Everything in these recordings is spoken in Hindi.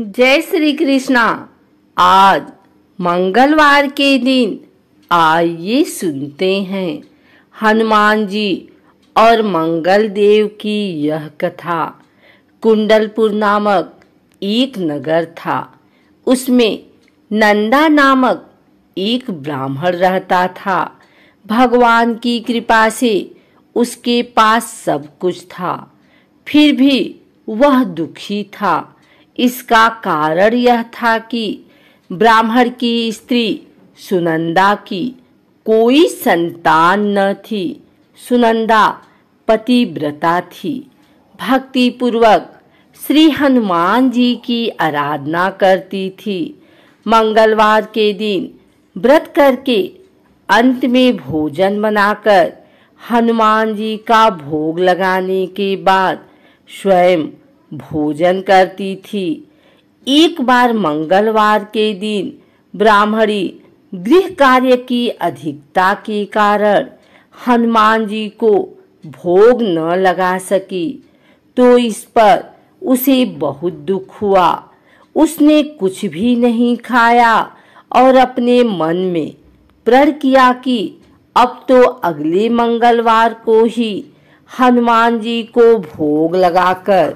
जय श्री कृष्णा आज मंगलवार के दिन आइए सुनते हैं हनुमान जी और मंगल देव की यह कथा कुंडलपुर नामक एक नगर था उसमें नंदा नामक एक ब्राह्मण रहता था भगवान की कृपा से उसके पास सब कुछ था फिर भी वह दुखी था इसका कारण यह था कि ब्राह्मण की स्त्री सुनंदा की कोई संतान न थी सुनंदा पतिव्रता थी भक्ति पूर्वक श्री हनुमान जी की आराधना करती थी मंगलवार के दिन व्रत करके अंत में भोजन बनाकर हनुमान जी का भोग लगाने के बाद स्वयं भोजन करती थी एक बार मंगलवार के दिन ब्राह्मणी गृह कार्य की अधिकता के कारण हनुमान जी को भोग न लगा सकी तो इस पर उसे बहुत दुख हुआ उसने कुछ भी नहीं खाया और अपने मन में प्रण किया कि अब तो अगले मंगलवार को ही हनुमान जी को भोग लगाकर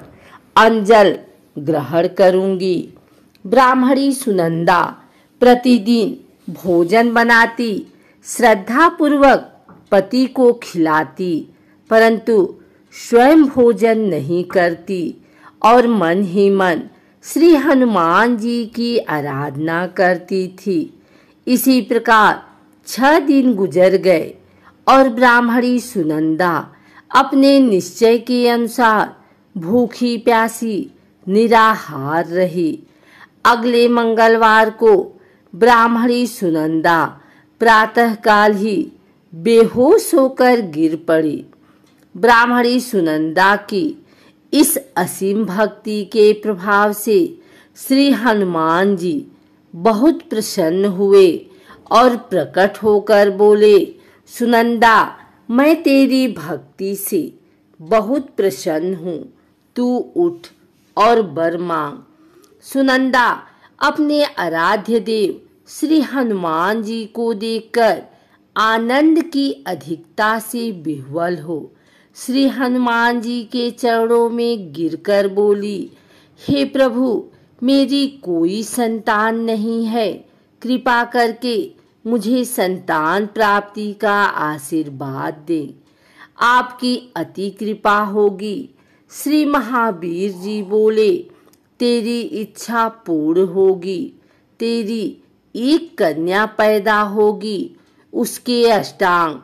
अंजल ग्रहण करूंगी ब्राह्मणी सुनंदा प्रतिदिन भोजन बनाती श्रद्धा पूर्वक पति को खिलाती परंतु स्वयं भोजन नहीं करती और मन ही मन श्री हनुमान जी की आराधना करती थी इसी प्रकार छह दिन गुजर गए और ब्राह्मणी सुनंदा अपने निश्चय के अनुसार भूखी प्यासी निराहार रही अगले मंगलवार को ब्राह्मणी सुनंदा प्रातःकाल ही बेहोश होकर गिर पड़ी ब्राह्मणी सुनंदा की इस असीम भक्ति के प्रभाव से श्री हनुमान जी बहुत प्रसन्न हुए और प्रकट होकर बोले सुनंदा मैं तेरी भक्ति से बहुत प्रसन्न हूँ तू उठ और बर मांग सुनंदा अपने आराध्य देव श्री हनुमान जी को देखकर आनंद की अधिकता से बिहवल हो श्री हनुमान जी के चरणों में गिरकर बोली हे प्रभु मेरी कोई संतान नहीं है कृपा करके मुझे संतान प्राप्ति का आशीर्वाद दे आपकी अति कृपा होगी श्री महावीर जी बोले तेरी इच्छा पूर्ण होगी तेरी एक कन्या पैदा होगी उसके अष्टांग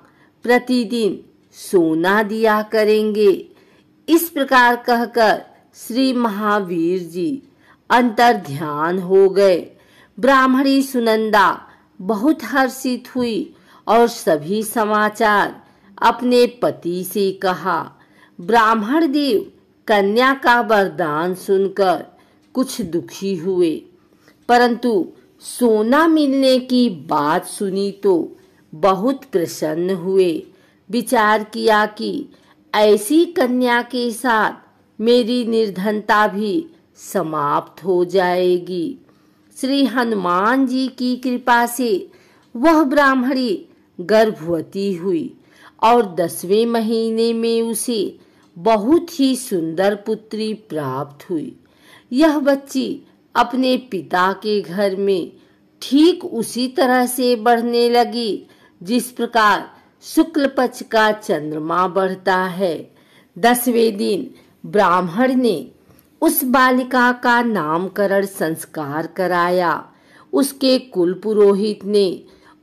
प्रतिदिन सोना दिया करेंगे इस प्रकार कहकर श्री महावीर जी अंतर ध्यान हो गए ब्राह्मणी सुनंदा बहुत हर्षित हुई और सभी समाचार अपने पति से कहा ब्राह्मण देव कन्या का वरदान सुनकर कुछ दुखी हुए परंतु सोना मिलने की बात सुनी तो बहुत प्रसन्न हुए विचार किया कि ऐसी कन्या के साथ मेरी निर्धनता भी समाप्त हो जाएगी श्री हनुमान जी की कृपा से वह ब्राह्मणी गर्भवती हुई और दसवें महीने में उसे बहुत ही सुंदर पुत्री प्राप्त हुई यह बच्ची अपने पिता के घर में ठीक उसी तरह से बढ़ने लगी जिस प्रकार शुक्ल पक्ष का चंद्रमा बढ़ता है दसवें दिन ब्राह्मण ने उस बालिका का नामकरण संस्कार कराया उसके कुल पुरोहित ने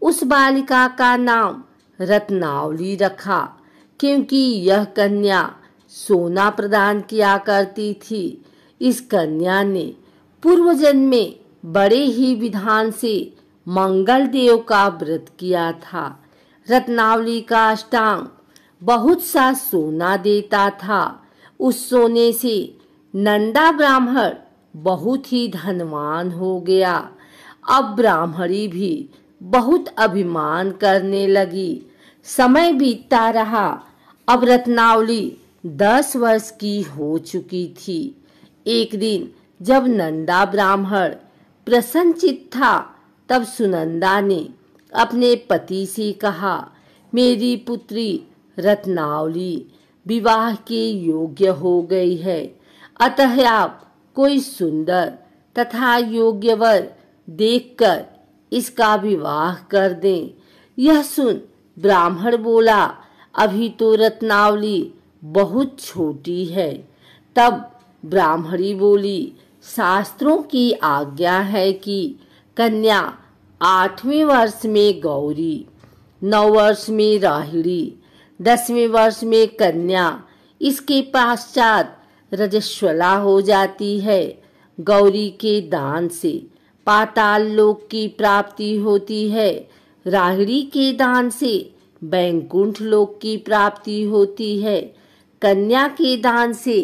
उस बालिका का नाम रत्नावली रखा क्योंकि यह कन्या सोना प्रदान किया करती थी इस कन्या ने पूर्व जन्म में बड़े ही विधान से मंगल देव का व्रत किया था रत्नावली का अष्टांग बहुत सा सोना देता था उस सोने से नंदा ब्राह्मण बहुत ही धनवान हो गया अब ब्राह्मणी भी बहुत अभिमान करने लगी समय बीतता रहा अब रत्नावली दस वर्ष की हो चुकी थी एक दिन जब नंदा ब्राह्मण प्रसन्नचित था तब सुनंदा ने अपने पति से कहा मेरी पुत्री रत्नावली विवाह के योग्य हो गई है अतः आप कोई सुंदर तथा योग्यवर देखकर इसका विवाह कर दें यह सुन ब्राह्मण बोला अभी तो रत्नावली बहुत छोटी है तब ब्राह्मणी बोली शास्त्रों की आज्ञा है कि कन्या आठवें वर्ष में गौरी नौ वर्ष में राहिड़ी दसवें वर्ष में कन्या इसके पश्चात रजस्वला हो जाती है गौरी के दान से पाताल लोक की प्राप्ति होती है राहिड़ी के दान से बैंकुंठ लोक की प्राप्ति होती है कन्या के दान से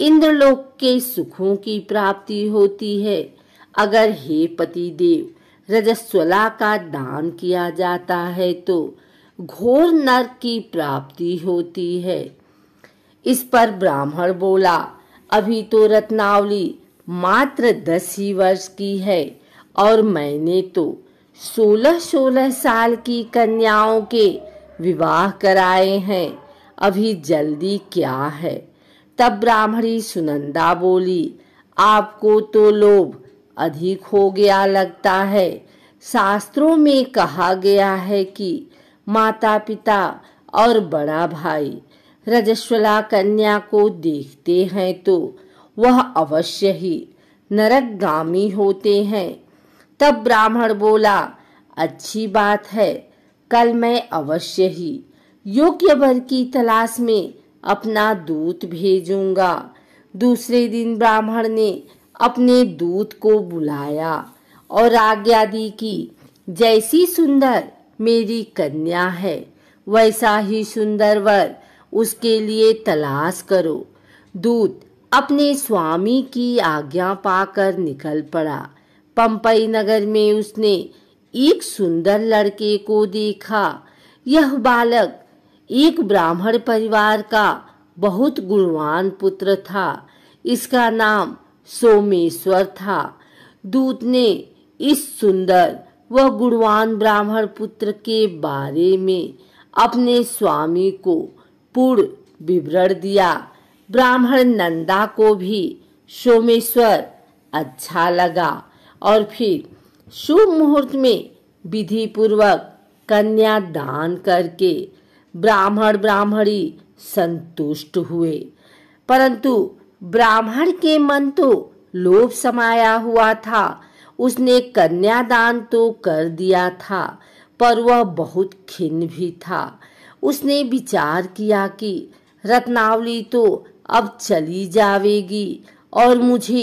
इंद्रलोक के सुखों की प्राप्ति होती है अगर हे पति देव रजस्वला का दान किया जाता है तो घोर नर की प्राप्ति होती है इस पर ब्राह्मण बोला अभी तो रत्नावली मात्र दस ही वर्ष की है और मैंने तो सोलह सोलह साल की कन्याओं के विवाह कराए हैं अभी जल्दी क्या है तब ब्राह्मणी सुनंदा बोली आपको तो लोभ अधिक हो गया लगता है शास्त्रों में कहा गया है कि माता पिता और बड़ा भाई रजस्वला कन्या को देखते हैं तो वह अवश्य ही नरक गामी होते हैं तब ब्राह्मण बोला अच्छी बात है कल मैं अवश्य ही योग्य वर की तलाश में अपना दूत भेजूंगा दूसरे दिन ब्राह्मण ने अपने दूत को बुलाया और आज्ञा दी कि जैसी सुंदर मेरी कन्या है वैसा ही सुंदर वर उसके लिए तलाश करो दूत अपने स्वामी की आज्ञा पाकर निकल पड़ा पंपई नगर में उसने एक सुंदर लड़के को देखा यह बालक एक ब्राह्मण परिवार का बहुत गुणवान पुत्र था इसका नाम सोमेश्वर था दूत ने इस सुंदर व गुणवान ब्राह्मण पुत्र के बारे में अपने स्वामी को पूर्ण विवरण दिया ब्राह्मण नंदा को भी सोमेश्वर अच्छा लगा और फिर शुभ मुहूर्त में विधि पूर्वक कन्या दान करके ब्राह्मण ब्राह्मणी संतुष्ट हुए परंतु ब्राह्मण के मन तो लोभ समाया हुआ था उसने कन्यादान तो कर दिया था पर वह बहुत खिन्न भी था उसने विचार किया कि रत्नावली तो अब चली जावेगी और मुझे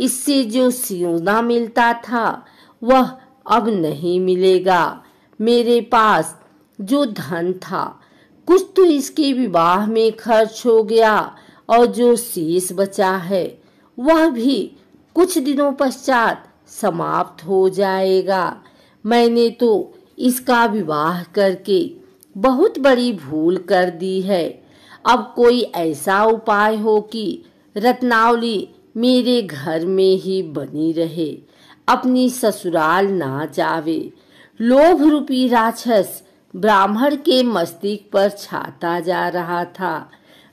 इससे जो सियोना मिलता था वह अब नहीं मिलेगा मेरे पास जो धन था कुछ तो इसके विवाह में खर्च हो गया और जो शेष बचा है वह भी कुछ दिनों पश्चात समाप्त हो जाएगा मैंने तो इसका विवाह करके बहुत बड़ी भूल कर दी है अब कोई ऐसा उपाय हो कि रत्नावली मेरे घर में ही बनी रहे अपनी ससुराल ना जावे लोभ रूपी राक्षस ब्राह्मण के मस्तिष्क पर छाता जा रहा था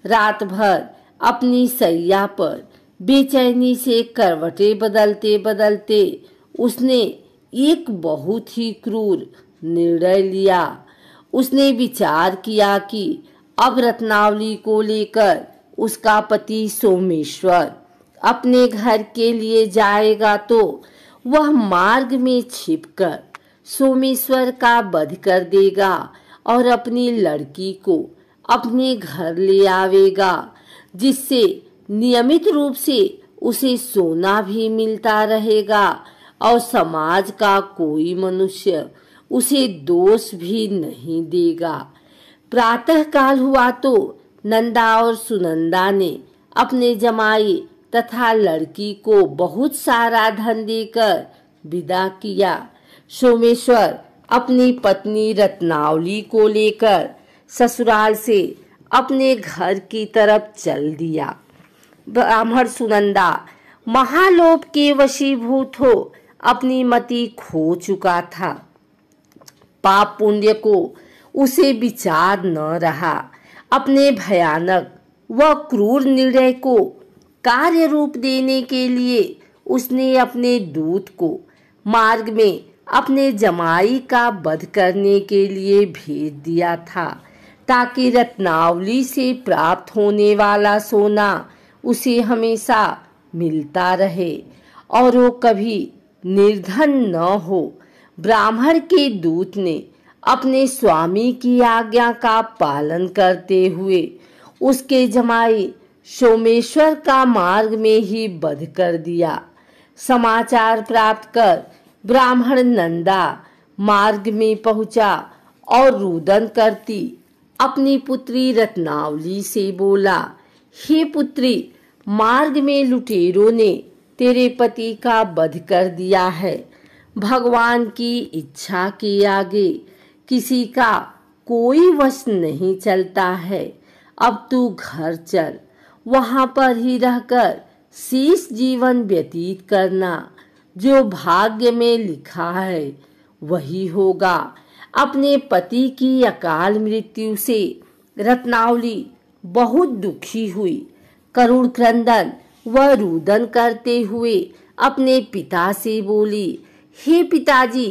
रात भर अपनी सैया पर बेचैनी से करवटे बदलते बदलते उसने एक बहुत ही क्रूर निर्णय लिया उसने विचार किया कि अब रत्नावली को लेकर उसका पति सोमेश्वर अपने घर के लिए जाएगा तो वह मार्ग में छिपकर सोमेश्वर का वध कर देगा और अपनी लड़की को अपने घर ले आवेगा जिससे नियमित रूप से उसे सोना भी मिलता रहेगा और समाज का कोई मनुष्य उसे दोष भी नहीं देगा प्रातः काल हुआ तो नंदा और सुनंदा ने अपने जमाई तथा लड़की को बहुत सारा धन देकर विदा किया सोमेश्वर अपनी पत्नी रत्नावली को लेकर ससुराल से अपने घर की तरफ चल दिया ब्राह्मण सुनंदा महालोप के वशीभूत हो अपनी मति खो चुका था पाप पुण्य को उसे विचार न रहा अपने भयानक व क्रूर निर्णय को कार्य रूप देने के लिए उसने अपने दूत को मार्ग में अपने जमाई का वध करने के लिए भेज दिया था ताकि रत्नावली से प्राप्त होने वाला सोना उसे हमेशा मिलता रहे और वो कभी निर्धन न हो ब्राह्मण के दूत ने अपने स्वामी की आज्ञा का पालन करते हुए उसके जमाई सोमेश्वर का मार्ग में ही बध कर दिया समाचार प्राप्त कर ब्राह्मण नंदा मार्ग में पहुंचा और रुदन करती अपनी पुत्री रत्नावली से बोला हे पुत्री मार्ग में लुटेरों ने तेरे पति का बध कर दिया है भगवान की इच्छा के आगे किसी का कोई वश नहीं चलता है अब तू घर चल वहाँ पर ही रहकर शेष जीवन व्यतीत करना जो भाग्य में लिखा है वही होगा अपने पति की अकाल मृत्यु से रत्नावली बहुत दुखी हुई करुण क्रंदन व रुदन करते हुए अपने पिता से बोली हे पिताजी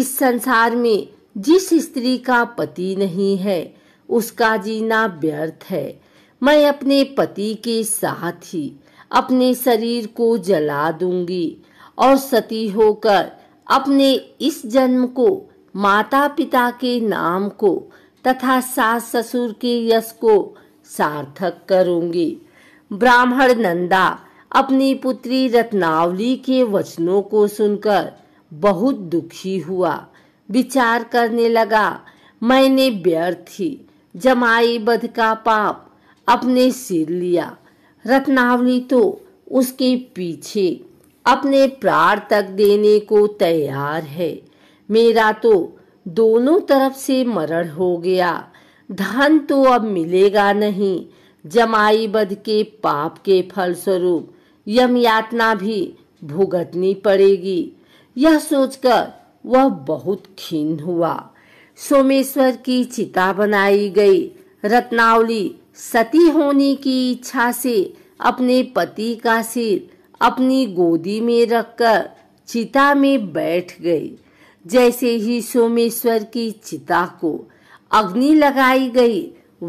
इस संसार में जिस स्त्री का पति नहीं है उसका जीना व्यर्थ है मैं अपने पति के साथ ही अपने शरीर को जला दूंगी और सती होकर अपने इस जन्म को माता पिता के नाम को तथा सास ससुर के यश को सार्थक करूंगी ब्राह्मण नंदा अपनी पुत्री रत्नावली के वचनों को सुनकर बहुत दुखी हुआ विचार करने लगा मैंने व्यर्थ ही जमाई बध का पाप अपने सिर लिया रत्नावली तो उसके पीछे अपने प्रार तक देने को तैयार है मेरा तो दोनों तरफ से मरण हो गया धन तो अब मिलेगा नहीं जमाई बद के पाप के फलस्वरूप यम यातना भी भुगतनी पड़ेगी यह सोचकर वह बहुत खीन हुआ सोमेश्वर की चिता बनाई गई रत्नावली सती होने की इच्छा से अपने पति का सिर अपनी गोदी में रखकर चिता में बैठ गई जैसे ही सोमेश्वर की चिता को अग्नि लगाई गई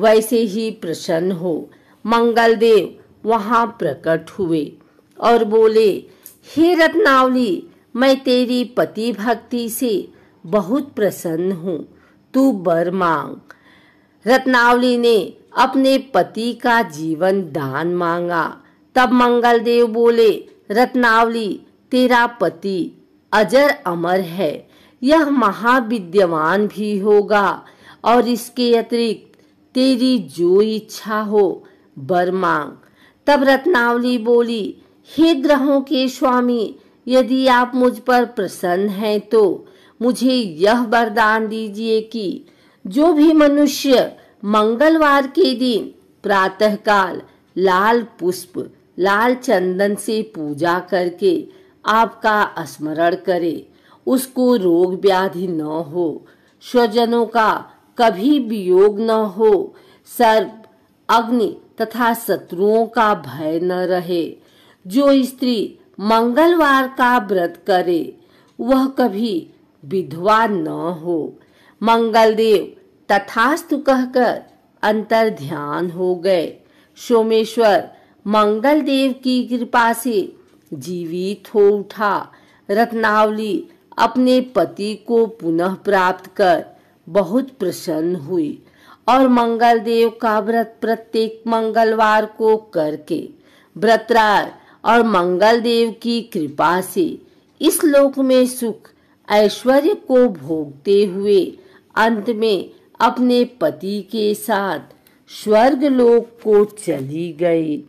वैसे ही प्रसन्न हो मंगलदेव वहाँ प्रकट हुए और बोले हे रत्नावली मैं तेरी पति भक्ति से बहुत प्रसन्न हूँ तू बर मांग रत्नावली ने अपने पति का जीवन दान मांगा तब मंगलदेव बोले रत्नावली तेरा पति अजर अमर है यह महाविद्यवान भी होगा और इसके अतिरिक्त तेरी जो इच्छा हो बर मांग तब रत्नावली बोली हे ग्रहों के स्वामी यदि आप मुझ पर प्रसन्न हैं तो मुझे यह वरदान दीजिए कि जो भी मनुष्य मंगलवार के दिन प्रातःकाल लाल पुष्प लाल चंदन से पूजा करके आपका स्मरण करे उसको रोग व्याधि न हो स्वजनों का कभी भी योग न हो सर्व अग्नि तथा शत्रुओं का भय न रहे जो स्त्री मंगलवार का व्रत करे वह कभी विधवा न हो मंगलदेव तथास्तु कहकर अंतर ध्यान हो गए सोमेश्वर मंगल देव की कृपा से जीवित हो उठा रत्नावली अपने पति को पुनः प्राप्त कर बहुत प्रसन्न हुई और मंगल देव का व्रत प्रत्येक मंगलवार को करके व्रतरार और मंगल देव की कृपा से इस लोक में सुख ऐश्वर्य को भोगते हुए अंत में अपने पति के साथ स्वर्ग लोक को चली गई